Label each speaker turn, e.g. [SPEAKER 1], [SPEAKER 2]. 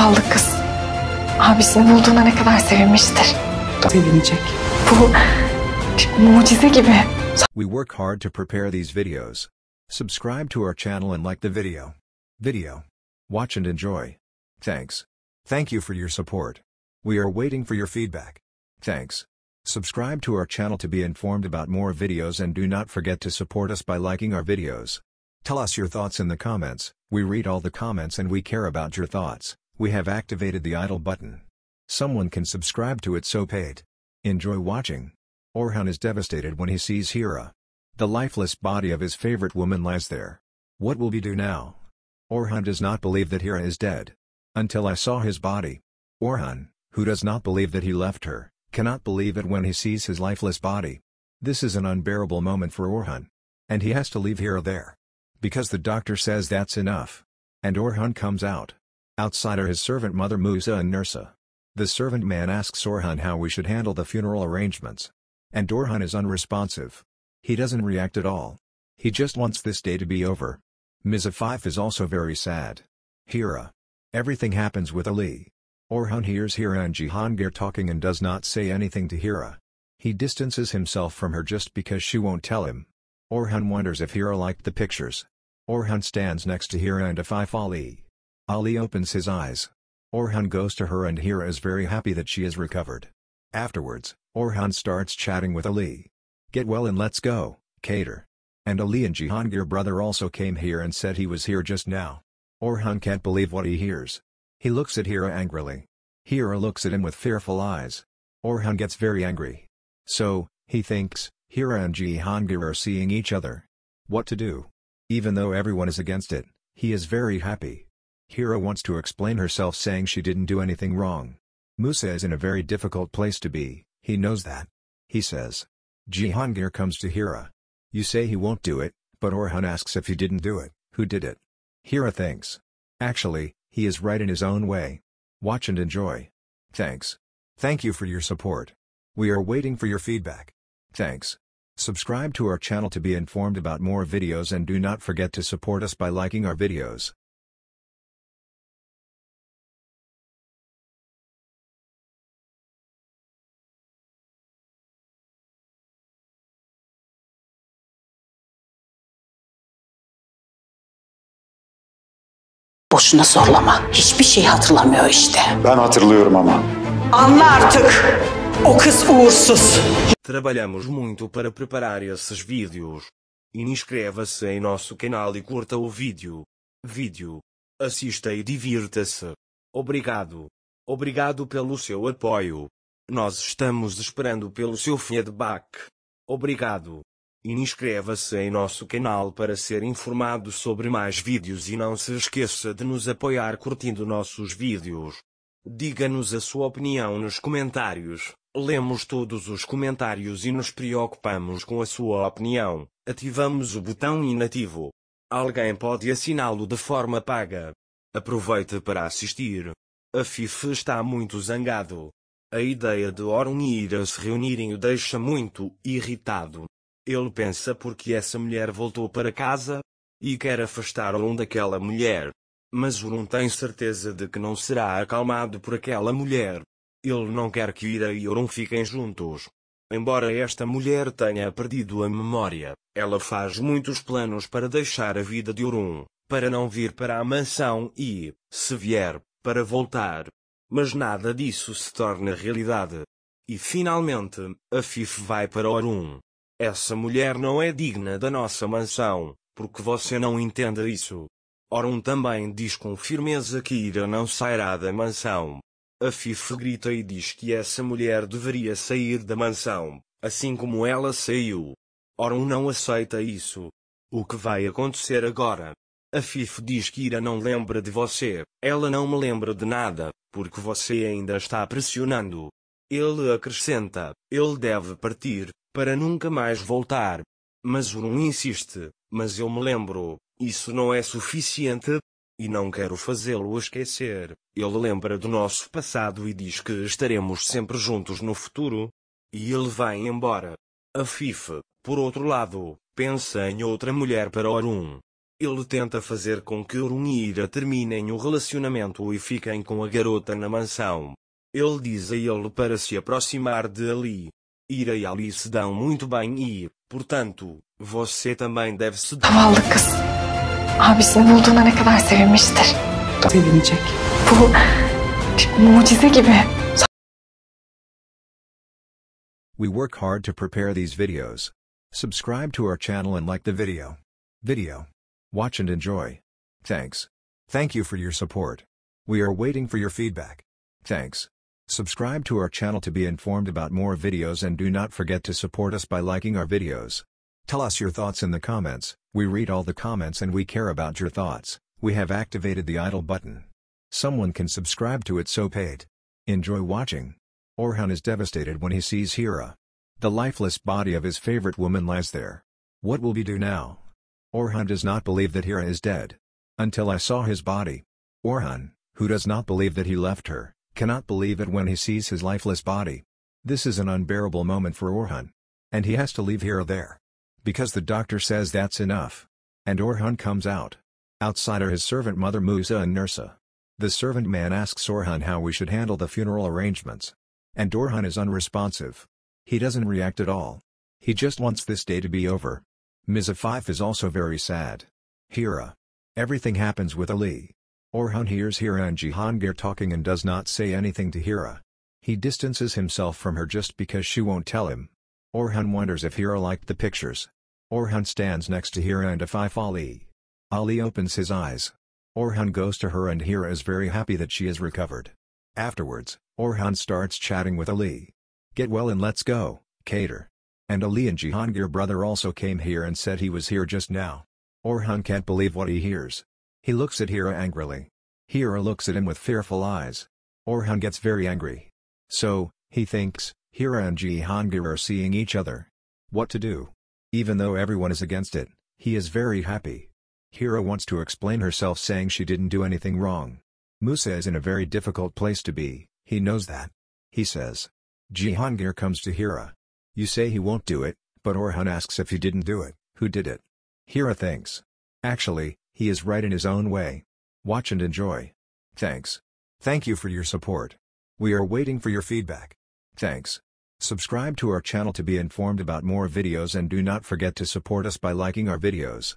[SPEAKER 1] Zavallı kız. Abisini bulduğuna ne kadar sevinmiştir. Sevinecek. Bu
[SPEAKER 2] mucize gibi.
[SPEAKER 1] We work hard to prepare these videos. Subscribe to our channel and like the video. Video. Watch and enjoy. Thanks. Thank you for your support. We are waiting for your feedback. Thanks. Subscribe to our channel to be informed about more videos and do not forget to support us by liking our videos. Tell us your thoughts in the comments, we read all the comments and we care about your thoughts. We have activated the idle button. Someone can subscribe to it so paid. Enjoy watching. Orhan is devastated when he sees Hira. The lifeless body of his favorite woman lies there. What will we do now? Orhan does not believe that Hira is dead. Until I saw his body. Orhan, who does not believe that he left her, cannot believe it when he sees his lifeless body. This is an unbearable moment for Orhan. And he has to leave Hira there. Because the doctor says that's enough. And Orhan comes out. Outside are his servant mother Musa and Nursa. The servant man asks Orhan how we should handle the funeral arrangements. And Orhan is unresponsive. He doesn't react at all. He just wants this day to be over. Ms. Afif is also very sad. Hira. Everything happens with Ali. Orhan hears Hira and Jihangir talking and does not say anything to Hira. He distances himself from her just because she won't tell him. Orhan wonders if Hira liked the pictures. Orhan stands next to Hira and Afife. Ali. Ali opens his eyes. Orhan goes to her and Hira is very happy that she is recovered. Afterwards, Orhan starts chatting with Ali. Get well and let's go, Cater. And Ali and Jihangir brother also came here and said he was here just now. Orhan can't believe what he hears. He looks at Hira angrily. Hira looks at him with fearful eyes. Orhan gets very angry. So, he thinks, Hira and Jihangir are seeing each other. What to do? Even though everyone is against it, he is very happy. Hira wants to explain herself saying she didn't do anything wrong. Musa is in a very difficult place to be, he knows that. He says. Jihangir comes to Hira. You say he won't do it, but Orhan asks if he didn't do it, who did it? Hira thinks. Actually, he is right in his own way. Watch and enjoy. Thanks. Thank you for your support. We are waiting for your feedback. Thanks. Subscribe to our channel to be informed about more videos and do
[SPEAKER 2] not forget to support us by liking our videos. boşuna zorlama. Hiçbir şey hatırlamıyor işte. Ben hatırlıyorum ama. Anla artık. O kız uğursuz. Trabalhamos muito para preparar esses vídeos. Inscreva-se em nosso canal e curta o vídeo. Vídeo. Assista e divirta-se. Obrigado. Obrigado pelo seu apoio. Nós estamos esperando pelo seu feedback. Obrigado. Inscreva-se em nosso canal para ser informado sobre mais vídeos e não se esqueça de nos apoiar curtindo nossos vídeos. Diga-nos a sua opinião nos comentários. Lemos todos os comentários e nos preocupamos com a sua opinião. Ativamos o botão inativo. Alguém pode assiná-lo de forma paga. Aproveite para assistir. A FIFA está muito zangado. A ideia de e Ira se reunirem o deixa muito irritado. Ele pensa porque essa mulher voltou para casa e quer afastar Orun daquela mulher. Mas Orun tem certeza de que não será acalmado por aquela mulher. Ele não quer que Ira e Orun fiquem juntos. Embora esta mulher tenha perdido a memória, ela faz muitos planos para deixar a vida de Orun, para não vir para a mansão e, se vier, para voltar. Mas nada disso se torna realidade. E finalmente, a Fife vai para Orun, essa mulher não é digna da nossa mansão, porque você não entenda isso. Orun também diz com firmeza que Ira não sairá da mansão. A Fif grita e diz que essa mulher deveria sair da mansão, assim como ela saiu. Orun não aceita isso. O que vai acontecer agora? A Fif diz que Ira não lembra de você, ela não me lembra de nada, porque você ainda está pressionando. Ele acrescenta, ele deve partir, para nunca mais voltar. Mas Jurun insiste, mas eu me lembro, isso não é suficiente. E não quero fazê-lo esquecer. Ele lembra do nosso passado e diz que estaremos sempre juntos no futuro. E ele vai embora. A FIFA, por outro lado, pensa em outra mulher para Orun. Ele tenta fazer com que Orun e Ira terminem o relacionamento e fiquem com a garota na mansão. Ele diz a ele para se aproximar de Ali, Ira e dão muito bem e, portanto, você também deve se dar. kız. ne kadar sevinmiştir. Sevinecek. Bu mucize gibi.
[SPEAKER 1] We work hard to prepare these videos. Subscribe to our channel and like the video. Video. Watch and enjoy. Thanks. Thank you for your support. We are waiting for your feedback. Thanks. Subscribe to our channel to be informed about more videos and do not forget to support us by liking our videos. Tell us your thoughts in the comments, we read all the comments and we care about your thoughts, we have activated the idle button. Someone can subscribe to it so paid. Enjoy watching. Orhan is devastated when he sees Hira. The lifeless body of his favorite woman lies there. What will we do now? Orhan does not believe that Hira is dead. Until I saw his body. Orhan, who does not believe that he left her, cannot believe it when he sees his lifeless body. This is an unbearable moment for Orhan. And he has to leave here or there. Because the doctor says that's enough. And Orhan comes out. Outside are his servant mother Musa and Nursa. The servant man asks Orhan how we should handle the funeral arrangements. And Orhan is unresponsive. He doesn't react at all. He just wants this day to be over. Ms. is also very sad. Hira. Everything happens with Ali. Orhan hears Hira and Jihangir talking and does not say anything to Hira. He distances himself from her just because she won't tell him. Orhan wonders if Hira liked the pictures. Orhan stands next to Hira and Afif Ali. Ali opens his eyes. Orhan goes to her and Hira is very happy that she is recovered. Afterwards, Orhan starts chatting with Ali. Get well and let's go, Cater. And Ali and Jihangir brother also came here and said he was here just now. Orhan can't believe what he hears. He looks at Hira angrily. Hira looks at him with fearful eyes. Orhan gets very angry. So, he thinks, Hira and Jihangir are seeing each other. What to do? Even though everyone is against it, he is very happy. Hira wants to explain herself saying she didn't do anything wrong. Musa is in a very difficult place to be, he knows that. He says. Jihangir comes to Hira. You say he won't do it, but Orhan asks if he didn't do it, who did it? Hira thinks. Actually, he is right in his own way. Watch and enjoy. Thanks. Thank you for your support. We are waiting for your feedback. Thanks. Subscribe to our channel to be informed about more videos and do not forget to support us by liking our videos.